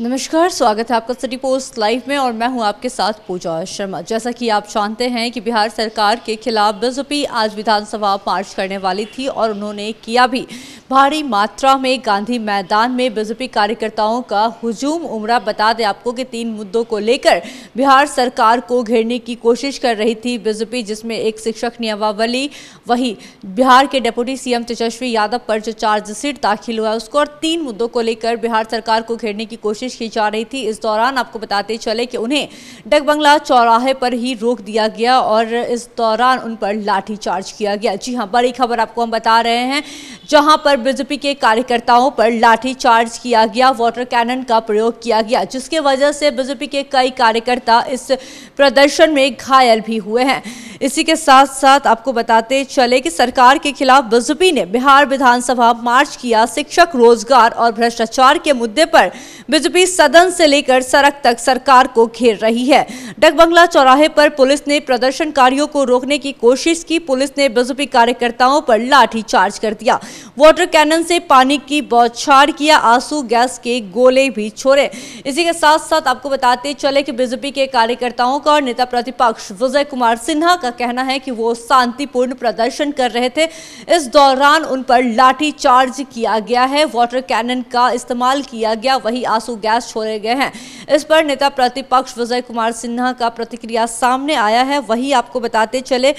नमस्कार स्वागत है आपका सिटी पोस्ट लाइव में और मैं हूं आपके साथ पूजा शर्मा जैसा कि आप जानते हैं कि बिहार सरकार के खिलाफ बीजेपी आज विधानसभा मार्च करने वाली थी और उन्होंने किया भी भारी मात्रा में गांधी मैदान में बीजेपी कार्यकर्ताओं का हुजूम उमरा बता दें आपको कि तीन मुद्दों को लेकर बिहार सरकार को घेरने की कोशिश कर रही थी बीजेपी जिसमें एक शिक्षक नियमावली वही बिहार के डेप्यूटी सीएम तेजस्वी यादव पर जो चार्जशीट दाखिल हुआ उसको और तीन मुद्दों को लेकर बिहार सरकार को घेरने की कोशिश कोशिश की जा रही थी इस दौरान आपको बताते चले कि उन्हें डगबंगला चौराहे पर ही रोक दिया गया और इस दौरान उन पर लाठीचार्ज किया गया जी हाँ बड़ी खबर आपको हम बता रहे हैं जहां पर बीजेपी के कार्यकर्ताओं पर लाठीचार्ज किया गया वाटर कैनन का प्रयोग किया गया जिसके वजह से बीजेपी के कई कार्यकर्ता इस प्रदर्शन में घायल भी हुए हैं इसी के साथ साथ आपको बताते चले कि सरकार के खिलाफ बीजेपी ने बिहार विधानसभा मार्च किया शिक्षक रोजगार और भ्रष्टाचार के मुद्दे पर बीजेपी सदन से लेकर सड़क तक सरकार को घेर रही है डकबंगला चौराहे पर पुलिस ने प्रदर्शनकारियों को रोकने की कोशिश की पुलिस ने बीजेपी कार्यकर्ताओं पर लाठी चार्ज कर दिया वाटर कैनन से पानी की बौछार किया आंसू गैस के गोले भी छोड़े इसी के साथ साथ आपको बताते चले कि बीजेपी के कार्यकर्ताओं का नेता प्रतिपक्ष विजय कुमार सिन्हा का कहना है कि वो शांतिपूर्ण प्रदर्शन कर रहे थे इस दौरान उन पर लाठी चार्ज किया गया है वाटर कैनन का इस्तेमाल किया गया वही आंसू गैस छोड़े गए हैं इस पर नेता प्रतिपक्ष विजय कुमार सिन्हा का प्रतिक्रिया सामने आया है वही आपको बताते चले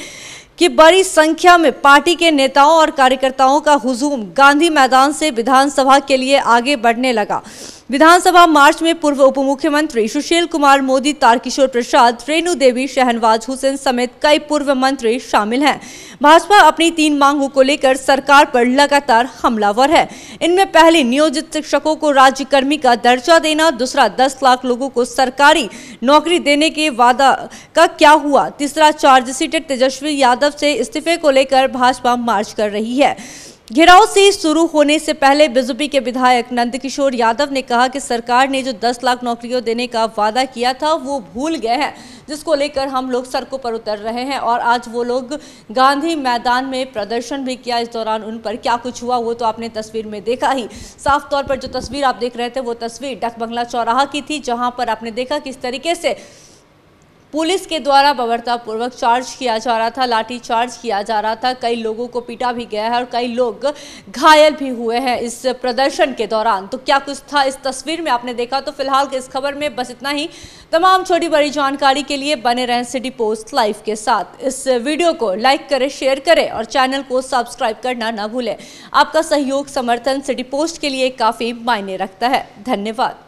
कि बड़ी संख्या में पार्टी के नेताओं और कार्यकर्ताओं का हुजूम गांधी मैदान से विधानसभा के लिए आगे बढ़ने लगा विधानसभा मार्च में पूर्व उप मुख्यमंत्री सुशील कुमार मोदी तारकिशोर प्रसाद रेणु देवी शहनवाज हुसैन समेत कई पूर्व मंत्री शामिल हैं भाजपा अपनी तीन मांगों को लेकर सरकार पर लगातार हमलावर है इनमें पहले नियोजित शिक्षकों को राज्यकर्मी का दर्जा देना दूसरा दस लाख लाख लोगों को सरकारी नौकरी देने के वादा का क्या हुआ तीसरा चार्जशीटेड तेजस्वी यादव से इस्तीफे को लेकर भाजपा मार्च कर रही है घेराव से शुरू होने से पहले बीजेपी के विधायक नंदकिशोर यादव ने कहा कि सरकार ने जो 10 लाख नौकरियों देने का वादा किया था वो भूल गए हैं जिसको लेकर हम लोग सड़कों पर उतर रहे हैं और आज वो लोग गांधी मैदान में प्रदर्शन भी किया इस दौरान उन पर क्या कुछ हुआ वो तो आपने तस्वीर में देखा ही साफ तौर पर जो तस्वीर आप देख रहे थे वो तस्वीर डक बंगला चौराहा की थी जहाँ पर आपने देखा किस तरीके से पुलिस के द्वारा बबरतापूर्वक चार्ज किया जा रहा था लाठी चार्ज किया जा रहा था कई लोगों को पीटा भी गया है और कई लोग घायल भी हुए हैं इस प्रदर्शन के दौरान तो क्या कुछ था इस तस्वीर में आपने देखा तो फिलहाल इस खबर में बस इतना ही तमाम छोटी बड़ी जानकारी के लिए बने रहें सिटी पोस्ट लाइव के साथ इस वीडियो को लाइक करें शेयर करें और चैनल को सब्सक्राइब करना ना भूलें आपका सहयोग समर्थन सिटी पोस्ट के लिए काफ़ी मायने रखता है धन्यवाद